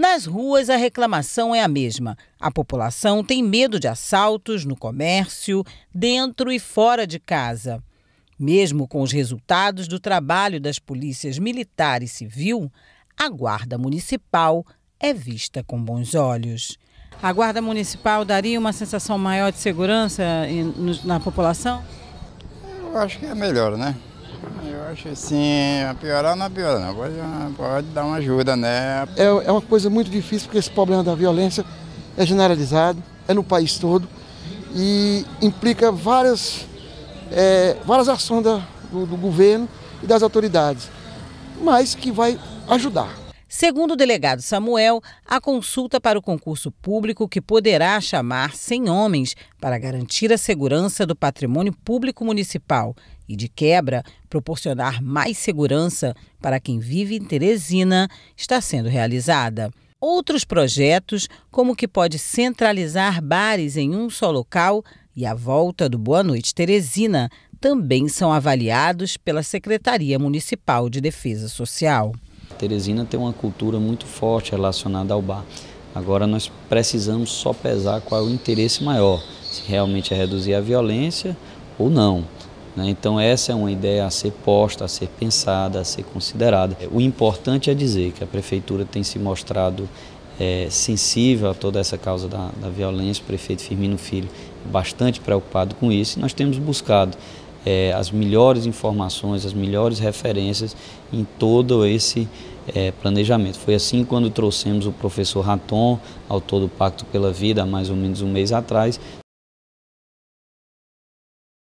Nas ruas, a reclamação é a mesma. A população tem medo de assaltos no comércio, dentro e fora de casa. Mesmo com os resultados do trabalho das polícias militar e civil, a Guarda Municipal é vista com bons olhos. A Guarda Municipal daria uma sensação maior de segurança eh, na população? Eu acho que é melhor, né? Eu acho assim, é piorar não é piorar, Pode, pode dar uma ajuda, né? É, é uma coisa muito difícil porque esse problema da violência é generalizado, é no país todo e implica várias, é, várias ações da, do, do governo e das autoridades, mas que vai ajudar. Segundo o delegado Samuel, a consulta para o concurso público, que poderá chamar 100 homens para garantir a segurança do patrimônio público municipal e, de quebra, proporcionar mais segurança para quem vive em Teresina, está sendo realizada. Outros projetos, como o que pode centralizar bares em um só local e a volta do Boa Noite Teresina, também são avaliados pela Secretaria Municipal de Defesa Social. Teresina tem uma cultura muito forte relacionada ao bar. Agora nós precisamos só pesar qual é o interesse maior, se realmente é reduzir a violência ou não. Né? Então essa é uma ideia a ser posta, a ser pensada, a ser considerada. O importante é dizer que a prefeitura tem se mostrado é, sensível a toda essa causa da, da violência, o prefeito Firmino Filho é bastante preocupado com isso e nós temos buscado é, as melhores informações, as melhores referências em todo esse é, planejamento. Foi assim quando trouxemos o professor Raton, autor do Pacto pela Vida, há mais ou menos um mês atrás,